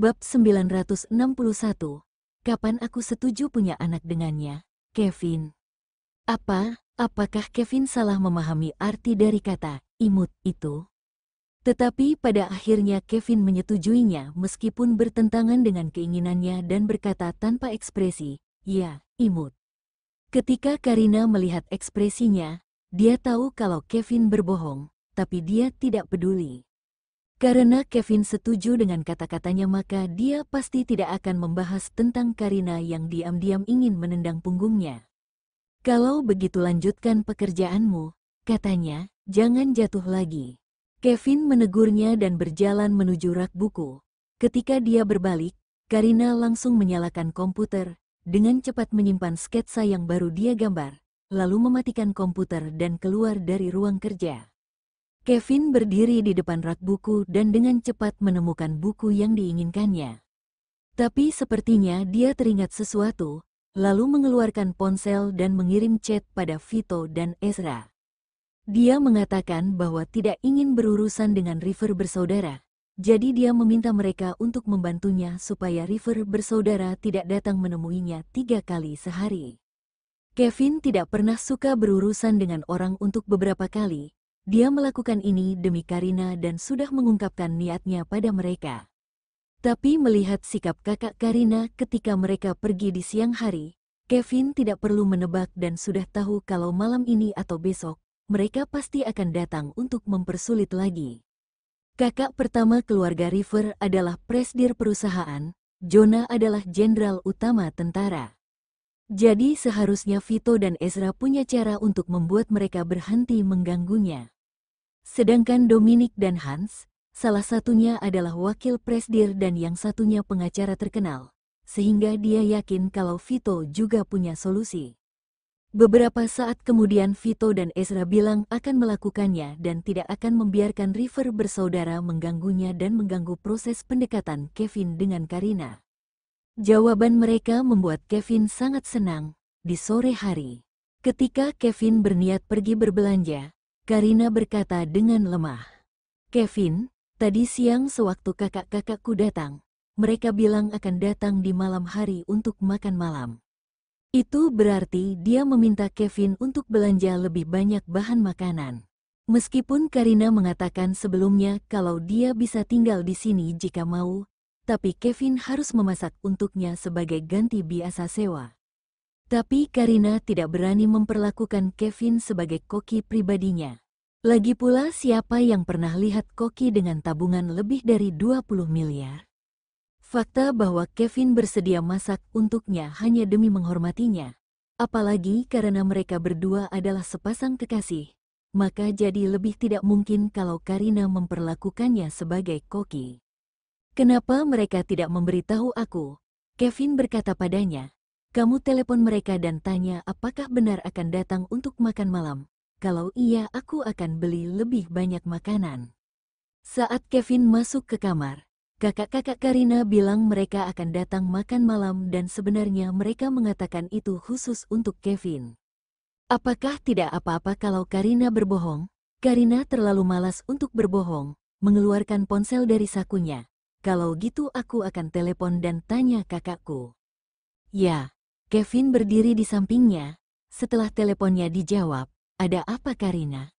Bab 961 Kapan aku setuju punya anak dengannya, Kevin? Apa, apakah Kevin salah memahami arti dari kata imut itu? Tetapi pada akhirnya Kevin menyetujuinya meskipun bertentangan dengan keinginannya dan berkata tanpa ekspresi, ya, imut. Ketika Karina melihat ekspresinya, dia tahu kalau Kevin berbohong, tapi dia tidak peduli. Karena Kevin setuju dengan kata-katanya maka dia pasti tidak akan membahas tentang Karina yang diam-diam ingin menendang punggungnya. Kalau begitu lanjutkan pekerjaanmu, katanya, jangan jatuh lagi. Kevin menegurnya dan berjalan menuju rak buku. Ketika dia berbalik, Karina langsung menyalakan komputer, dengan cepat menyimpan sketsa yang baru dia gambar, lalu mematikan komputer dan keluar dari ruang kerja. Kevin berdiri di depan rak buku dan dengan cepat menemukan buku yang diinginkannya. Tapi sepertinya dia teringat sesuatu, lalu mengeluarkan ponsel dan mengirim chat pada Vito dan Ezra. Dia mengatakan bahwa tidak ingin berurusan dengan River bersaudara, jadi dia meminta mereka untuk membantunya supaya River bersaudara tidak datang menemuinya tiga kali sehari. Kevin tidak pernah suka berurusan dengan orang untuk beberapa kali, dia melakukan ini demi Karina dan sudah mengungkapkan niatnya pada mereka. Tapi melihat sikap kakak Karina ketika mereka pergi di siang hari, Kevin tidak perlu menebak dan sudah tahu kalau malam ini atau besok, mereka pasti akan datang untuk mempersulit lagi. Kakak pertama keluarga River adalah presdir perusahaan, Jonah adalah jenderal utama tentara. Jadi seharusnya Vito dan Ezra punya cara untuk membuat mereka berhenti mengganggunya. Sedangkan Dominic dan Hans, salah satunya adalah wakil presdir dan yang satunya pengacara terkenal, sehingga dia yakin kalau Vito juga punya solusi. Beberapa saat kemudian Vito dan Ezra bilang akan melakukannya dan tidak akan membiarkan River bersaudara mengganggunya dan mengganggu proses pendekatan Kevin dengan Karina. Jawaban mereka membuat Kevin sangat senang. Di sore hari, ketika Kevin berniat pergi berbelanja, Karina berkata dengan lemah, Kevin, tadi siang sewaktu kakak-kakakku datang, mereka bilang akan datang di malam hari untuk makan malam. Itu berarti dia meminta Kevin untuk belanja lebih banyak bahan makanan. Meskipun Karina mengatakan sebelumnya kalau dia bisa tinggal di sini jika mau, tapi Kevin harus memasak untuknya sebagai ganti biasa sewa. Tapi Karina tidak berani memperlakukan Kevin sebagai koki pribadinya. Lagi pula siapa yang pernah lihat koki dengan tabungan lebih dari 20 miliar? Fakta bahwa Kevin bersedia masak untuknya hanya demi menghormatinya. Apalagi karena mereka berdua adalah sepasang kekasih. Maka jadi lebih tidak mungkin kalau Karina memperlakukannya sebagai koki. Kenapa mereka tidak memberitahu aku? Kevin berkata padanya, kamu telepon mereka dan tanya apakah benar akan datang untuk makan malam. Kalau iya, aku akan beli lebih banyak makanan. Saat Kevin masuk ke kamar, kakak-kakak Karina bilang mereka akan datang makan malam dan sebenarnya mereka mengatakan itu khusus untuk Kevin. Apakah tidak apa-apa kalau Karina berbohong? Karina terlalu malas untuk berbohong, mengeluarkan ponsel dari sakunya, kalau gitu aku akan telepon dan tanya kakakku. Ya, Kevin berdiri di sampingnya. Setelah teleponnya dijawab, ada apa Karina?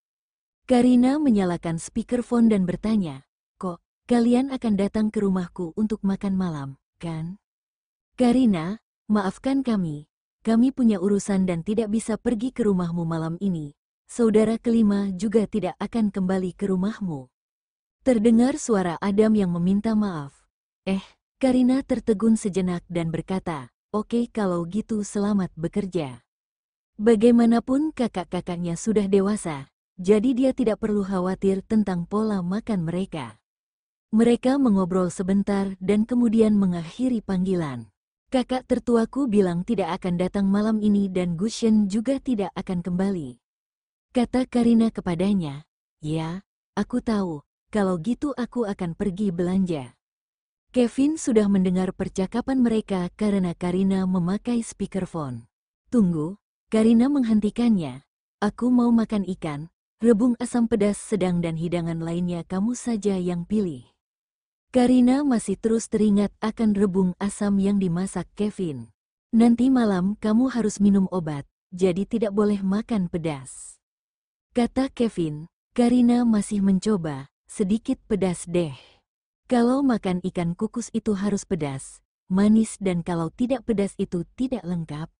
Karina menyalakan speakerphone dan bertanya, kok kalian akan datang ke rumahku untuk makan malam, kan? Karina, maafkan kami. Kami punya urusan dan tidak bisa pergi ke rumahmu malam ini. Saudara kelima juga tidak akan kembali ke rumahmu. Terdengar suara Adam yang meminta maaf. Eh, Karina tertegun sejenak dan berkata, Oke okay, kalau gitu selamat bekerja. Bagaimanapun kakak-kakaknya sudah dewasa, jadi dia tidak perlu khawatir tentang pola makan mereka. Mereka mengobrol sebentar dan kemudian mengakhiri panggilan. Kakak tertuaku bilang tidak akan datang malam ini dan Gushen juga tidak akan kembali. Kata Karina kepadanya, Ya, aku tahu, kalau gitu aku akan pergi belanja. Kevin sudah mendengar percakapan mereka karena Karina memakai speakerphone. Tunggu, Karina menghentikannya. Aku mau makan ikan, rebung asam pedas sedang dan hidangan lainnya kamu saja yang pilih. Karina masih terus teringat akan rebung asam yang dimasak Kevin. Nanti malam kamu harus minum obat, jadi tidak boleh makan pedas. Kata Kevin, Karina masih mencoba, sedikit pedas deh. Kalau makan ikan kukus itu harus pedas, manis dan kalau tidak pedas itu tidak lengkap.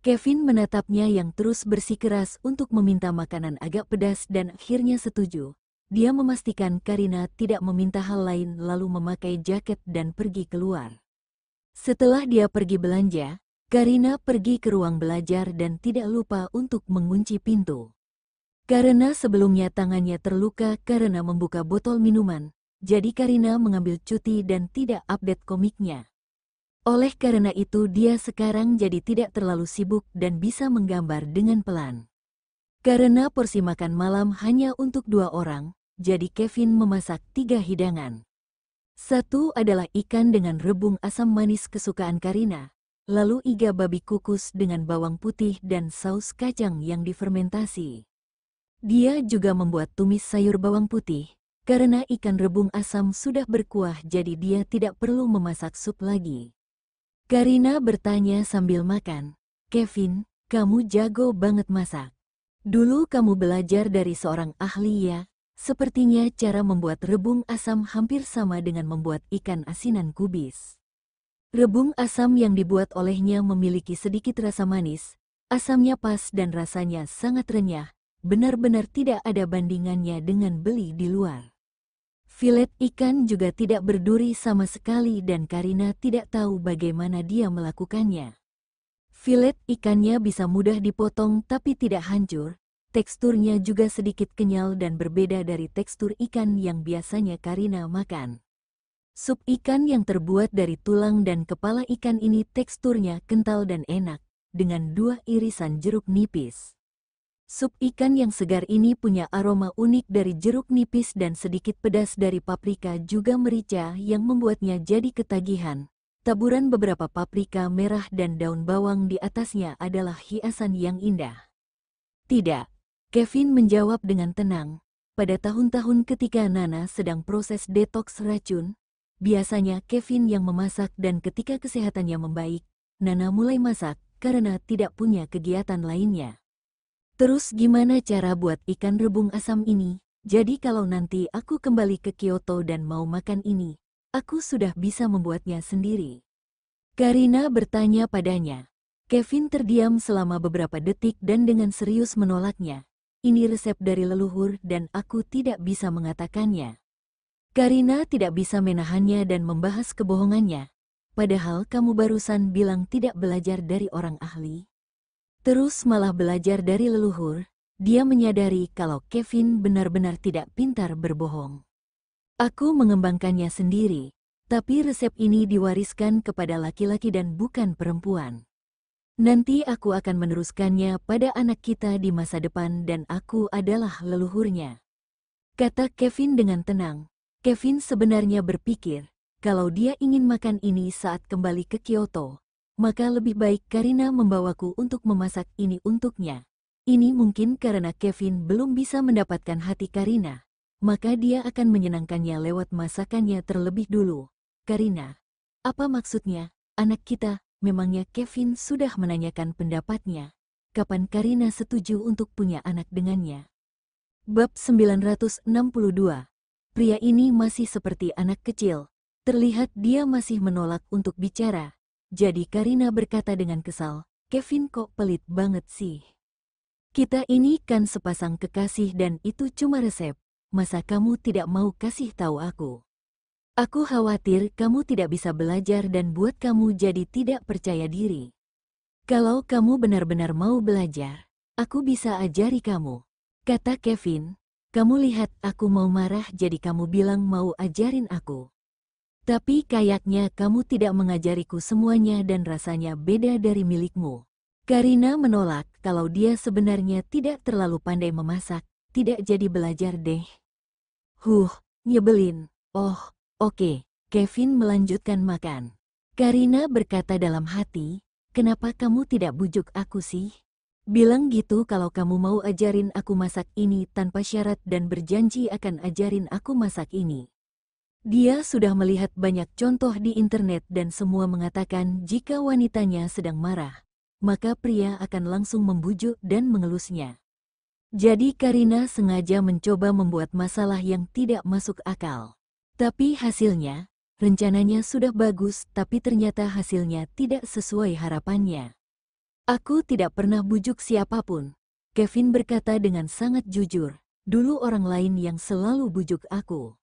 Kevin menatapnya yang terus bersikeras untuk meminta makanan agak pedas dan akhirnya setuju. Dia memastikan Karina tidak meminta hal lain lalu memakai jaket dan pergi keluar. Setelah dia pergi belanja, Karina pergi ke ruang belajar dan tidak lupa untuk mengunci pintu. Karena sebelumnya tangannya terluka karena membuka botol minuman, jadi Karina mengambil cuti dan tidak update komiknya. Oleh karena itu dia sekarang jadi tidak terlalu sibuk dan bisa menggambar dengan pelan. Karena porsi makan malam hanya untuk dua orang, jadi Kevin memasak tiga hidangan. Satu adalah ikan dengan rebung asam manis kesukaan Karina, lalu iga babi kukus dengan bawang putih dan saus kacang yang difermentasi. Dia juga membuat tumis sayur bawang putih, karena ikan rebung asam sudah berkuah jadi dia tidak perlu memasak sup lagi. Karina bertanya sambil makan, Kevin, kamu jago banget masak. Dulu kamu belajar dari seorang ahli ya, sepertinya cara membuat rebung asam hampir sama dengan membuat ikan asinan kubis. Rebung asam yang dibuat olehnya memiliki sedikit rasa manis, asamnya pas dan rasanya sangat renyah, benar-benar tidak ada bandingannya dengan beli di luar. Filet ikan juga tidak berduri sama sekali dan Karina tidak tahu bagaimana dia melakukannya. Filet ikannya bisa mudah dipotong tapi tidak hancur, teksturnya juga sedikit kenyal dan berbeda dari tekstur ikan yang biasanya Karina makan. Sup ikan yang terbuat dari tulang dan kepala ikan ini teksturnya kental dan enak, dengan dua irisan jeruk nipis. Sup ikan yang segar ini punya aroma unik dari jeruk nipis dan sedikit pedas dari paprika juga merica yang membuatnya jadi ketagihan. Taburan beberapa paprika merah dan daun bawang di atasnya adalah hiasan yang indah. Tidak, Kevin menjawab dengan tenang. Pada tahun-tahun ketika Nana sedang proses detoks racun, biasanya Kevin yang memasak dan ketika kesehatannya membaik, Nana mulai masak karena tidak punya kegiatan lainnya. Terus gimana cara buat ikan rebung asam ini? Jadi kalau nanti aku kembali ke Kyoto dan mau makan ini, aku sudah bisa membuatnya sendiri. Karina bertanya padanya. Kevin terdiam selama beberapa detik dan dengan serius menolaknya. Ini resep dari leluhur dan aku tidak bisa mengatakannya. Karina tidak bisa menahannya dan membahas kebohongannya. Padahal kamu barusan bilang tidak belajar dari orang ahli terus malah belajar dari leluhur, dia menyadari kalau Kevin benar-benar tidak pintar berbohong. Aku mengembangkannya sendiri, tapi resep ini diwariskan kepada laki-laki dan bukan perempuan. Nanti aku akan meneruskannya pada anak kita di masa depan dan aku adalah leluhurnya. Kata Kevin dengan tenang, Kevin sebenarnya berpikir, kalau dia ingin makan ini saat kembali ke Kyoto, maka lebih baik Karina membawaku untuk memasak ini untuknya. Ini mungkin karena Kevin belum bisa mendapatkan hati Karina, maka dia akan menyenangkannya lewat masakannya terlebih dulu. Karina, apa maksudnya, anak kita, memangnya Kevin sudah menanyakan pendapatnya. Kapan Karina setuju untuk punya anak dengannya? Bab 962 Pria ini masih seperti anak kecil. Terlihat dia masih menolak untuk bicara, jadi Karina berkata dengan kesal, Kevin kok pelit banget sih. Kita ini kan sepasang kekasih dan itu cuma resep. Masa kamu tidak mau kasih tahu aku? Aku khawatir kamu tidak bisa belajar dan buat kamu jadi tidak percaya diri. Kalau kamu benar-benar mau belajar, aku bisa ajari kamu. Kata Kevin, kamu lihat aku mau marah jadi kamu bilang mau ajarin aku. Tapi kayaknya kamu tidak mengajariku semuanya dan rasanya beda dari milikmu. Karina menolak kalau dia sebenarnya tidak terlalu pandai memasak, tidak jadi belajar deh. Huh, nyebelin. Oh, oke. Okay. Kevin melanjutkan makan. Karina berkata dalam hati, kenapa kamu tidak bujuk aku sih? Bilang gitu kalau kamu mau ajarin aku masak ini tanpa syarat dan berjanji akan ajarin aku masak ini. Dia sudah melihat banyak contoh di internet dan semua mengatakan jika wanitanya sedang marah, maka pria akan langsung membujuk dan mengelusnya. Jadi Karina sengaja mencoba membuat masalah yang tidak masuk akal. Tapi hasilnya, rencananya sudah bagus tapi ternyata hasilnya tidak sesuai harapannya. Aku tidak pernah bujuk siapapun. Kevin berkata dengan sangat jujur, dulu orang lain yang selalu bujuk aku.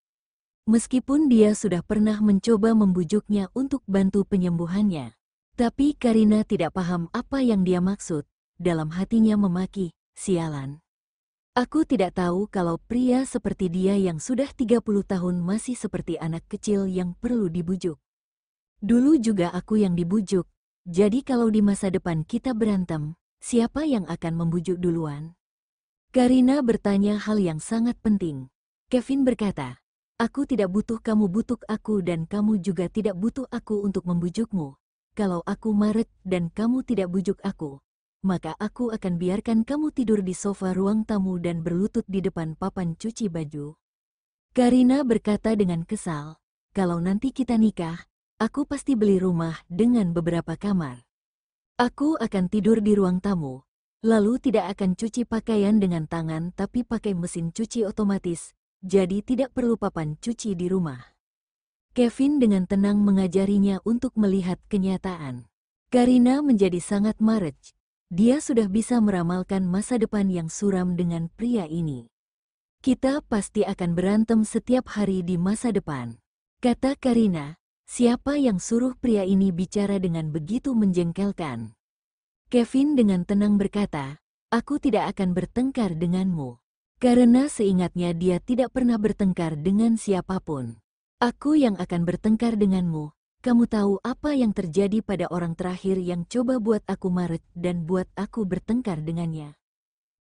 Meskipun dia sudah pernah mencoba membujuknya untuk bantu penyembuhannya, tapi Karina tidak paham apa yang dia maksud. Dalam hatinya memaki, sialan. Aku tidak tahu kalau pria seperti dia yang sudah 30 tahun masih seperti anak kecil yang perlu dibujuk. Dulu juga aku yang dibujuk, jadi kalau di masa depan kita berantem, siapa yang akan membujuk duluan? Karina bertanya hal yang sangat penting. Kevin berkata, Aku tidak butuh kamu butuh aku dan kamu juga tidak butuh aku untuk membujukmu. Kalau aku maret dan kamu tidak bujuk aku, maka aku akan biarkan kamu tidur di sofa ruang tamu dan berlutut di depan papan cuci baju. Karina berkata dengan kesal, kalau nanti kita nikah, aku pasti beli rumah dengan beberapa kamar. Aku akan tidur di ruang tamu, lalu tidak akan cuci pakaian dengan tangan tapi pakai mesin cuci otomatis jadi tidak perlu papan cuci di rumah. Kevin dengan tenang mengajarinya untuk melihat kenyataan. Karina menjadi sangat marah. Dia sudah bisa meramalkan masa depan yang suram dengan pria ini. Kita pasti akan berantem setiap hari di masa depan. Kata Karina, Siapa yang suruh pria ini bicara dengan begitu menjengkelkan? Kevin dengan tenang berkata, Aku tidak akan bertengkar denganmu. Karena seingatnya dia tidak pernah bertengkar dengan siapapun. Aku yang akan bertengkar denganmu. Kamu tahu apa yang terjadi pada orang terakhir yang coba buat aku marut dan buat aku bertengkar dengannya.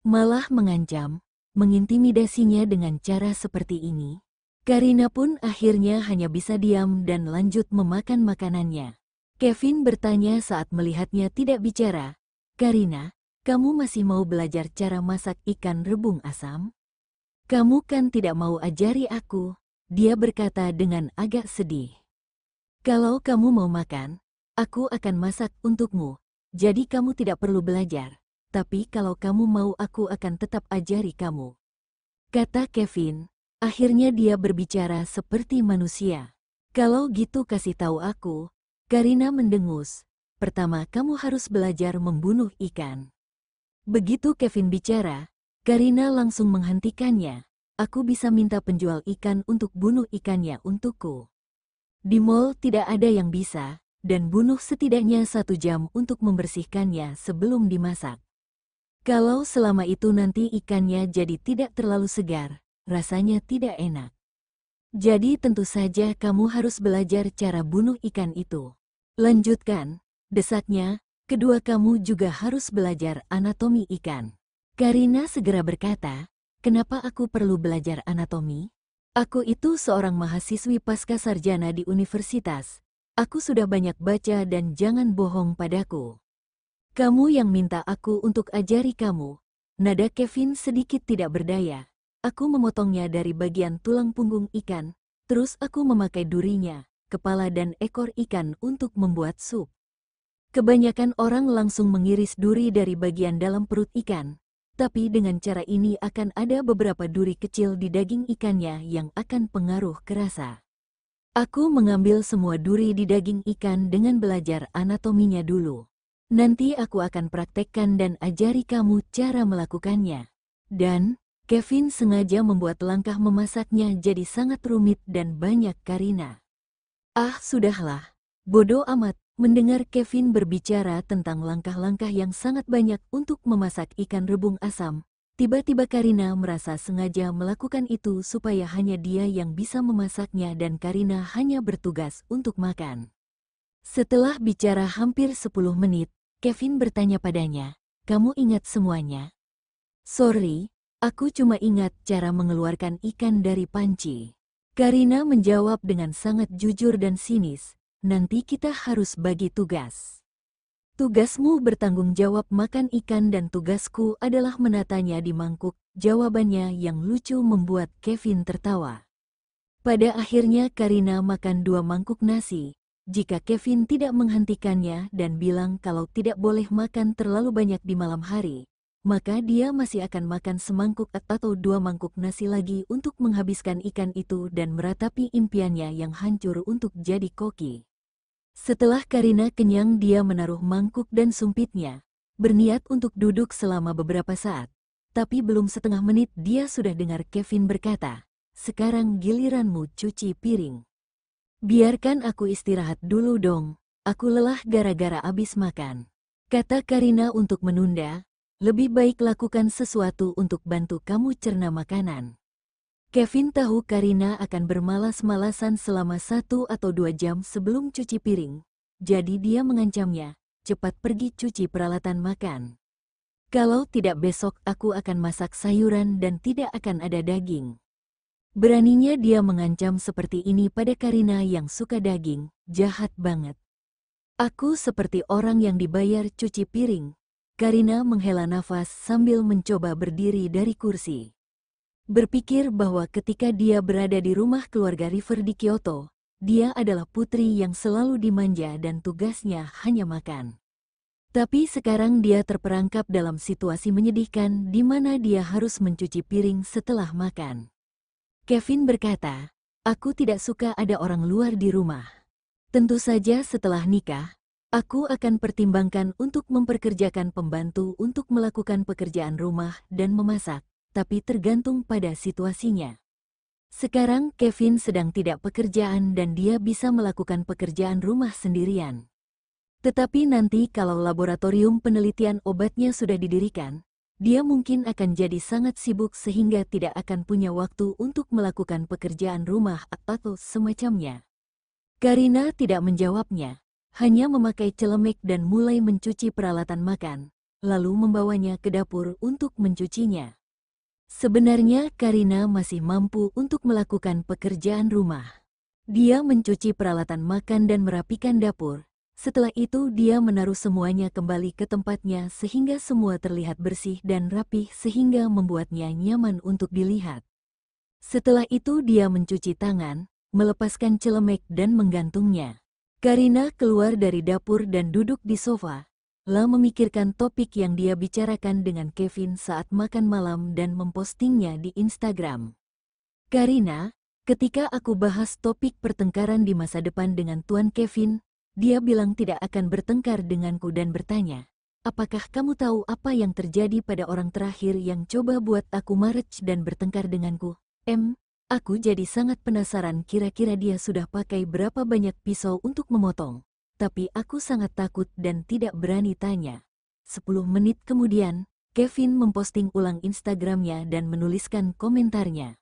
Malah mengancam, mengintimidasinya dengan cara seperti ini. Karina pun akhirnya hanya bisa diam dan lanjut memakan makanannya. Kevin bertanya saat melihatnya tidak bicara, Karina, kamu masih mau belajar cara masak ikan rebung asam? Kamu kan tidak mau ajari aku, dia berkata dengan agak sedih. Kalau kamu mau makan, aku akan masak untukmu, jadi kamu tidak perlu belajar. Tapi kalau kamu mau aku akan tetap ajari kamu. Kata Kevin, akhirnya dia berbicara seperti manusia. Kalau gitu kasih tahu aku, Karina mendengus. Pertama kamu harus belajar membunuh ikan. Begitu Kevin bicara, Karina langsung menghentikannya. Aku bisa minta penjual ikan untuk bunuh ikannya untukku. Di mall tidak ada yang bisa, dan bunuh setidaknya satu jam untuk membersihkannya sebelum dimasak. Kalau selama itu nanti ikannya jadi tidak terlalu segar, rasanya tidak enak. Jadi tentu saja kamu harus belajar cara bunuh ikan itu. Lanjutkan, desaknya, kedua kamu juga harus belajar anatomi ikan. Karina segera berkata, kenapa aku perlu belajar anatomi? Aku itu seorang mahasiswi pasca sarjana di universitas. Aku sudah banyak baca dan jangan bohong padaku. Kamu yang minta aku untuk ajari kamu. Nada Kevin sedikit tidak berdaya. Aku memotongnya dari bagian tulang punggung ikan, terus aku memakai durinya, kepala dan ekor ikan untuk membuat sup. Kebanyakan orang langsung mengiris duri dari bagian dalam perut ikan, tapi dengan cara ini akan ada beberapa duri kecil di daging ikannya yang akan pengaruh kerasa. Aku mengambil semua duri di daging ikan dengan belajar anatominya dulu. Nanti aku akan praktekkan dan ajari kamu cara melakukannya. Dan, Kevin sengaja membuat langkah memasaknya jadi sangat rumit dan banyak karina. Ah, sudahlah. Bodoh amat, mendengar Kevin berbicara tentang langkah-langkah yang sangat banyak untuk memasak ikan rebung asam. Tiba-tiba Karina merasa sengaja melakukan itu supaya hanya dia yang bisa memasaknya dan Karina hanya bertugas untuk makan. Setelah bicara hampir 10 menit, Kevin bertanya padanya, kamu ingat semuanya? Sorry, aku cuma ingat cara mengeluarkan ikan dari panci. Karina menjawab dengan sangat jujur dan sinis, nanti kita harus bagi tugas. Tugasmu bertanggung jawab makan ikan dan tugasku adalah menatanya di mangkuk. Jawabannya yang lucu membuat Kevin tertawa. Pada akhirnya Karina makan dua mangkuk nasi. Jika Kevin tidak menghentikannya dan bilang kalau tidak boleh makan terlalu banyak di malam hari, maka dia masih akan makan semangkuk atau dua mangkuk nasi lagi untuk menghabiskan ikan itu dan meratapi impiannya yang hancur untuk jadi koki. Setelah Karina kenyang dia menaruh mangkuk dan sumpitnya, berniat untuk duduk selama beberapa saat. Tapi belum setengah menit dia sudah dengar Kevin berkata, sekarang giliranmu cuci piring. Biarkan aku istirahat dulu dong, aku lelah gara-gara abis makan. Kata Karina untuk menunda, lebih baik lakukan sesuatu untuk bantu kamu cerna makanan. Kevin tahu Karina akan bermalas-malasan selama satu atau dua jam sebelum cuci piring. Jadi dia mengancamnya, cepat pergi cuci peralatan makan. Kalau tidak besok aku akan masak sayuran dan tidak akan ada daging. Beraninya dia mengancam seperti ini pada Karina yang suka daging, jahat banget. Aku seperti orang yang dibayar cuci piring. Karina menghela nafas sambil mencoba berdiri dari kursi berpikir bahwa ketika dia berada di rumah keluarga River di Kyoto, dia adalah putri yang selalu dimanja dan tugasnya hanya makan. Tapi sekarang dia terperangkap dalam situasi menyedihkan di mana dia harus mencuci piring setelah makan. Kevin berkata, Aku tidak suka ada orang luar di rumah. Tentu saja setelah nikah, aku akan pertimbangkan untuk memperkerjakan pembantu untuk melakukan pekerjaan rumah dan memasak, tapi tergantung pada situasinya. Sekarang Kevin sedang tidak pekerjaan dan dia bisa melakukan pekerjaan rumah sendirian. Tetapi nanti kalau laboratorium penelitian obatnya sudah didirikan, dia mungkin akan jadi sangat sibuk sehingga tidak akan punya waktu untuk melakukan pekerjaan rumah atau semacamnya. Karina tidak menjawabnya, hanya memakai celemek dan mulai mencuci peralatan makan, lalu membawanya ke dapur untuk mencucinya. Sebenarnya Karina masih mampu untuk melakukan pekerjaan rumah. Dia mencuci peralatan makan dan merapikan dapur. Setelah itu dia menaruh semuanya kembali ke tempatnya sehingga semua terlihat bersih dan rapih sehingga membuatnya nyaman untuk dilihat. Setelah itu dia mencuci tangan, melepaskan celemek dan menggantungnya. Karina keluar dari dapur dan duduk di sofa, Lau memikirkan topik yang dia bicarakan dengan Kevin saat makan malam dan mempostingnya di Instagram. Karina, ketika aku bahas topik pertengkaran di masa depan dengan Tuan Kevin, dia bilang tidak akan bertengkar denganku dan bertanya, apakah kamu tahu apa yang terjadi pada orang terakhir yang coba buat aku marah dan bertengkar denganku? M, aku jadi sangat penasaran kira-kira dia sudah pakai berapa banyak pisau untuk memotong tapi aku sangat takut dan tidak berani tanya. Sepuluh menit kemudian, Kevin memposting ulang Instagramnya dan menuliskan komentarnya.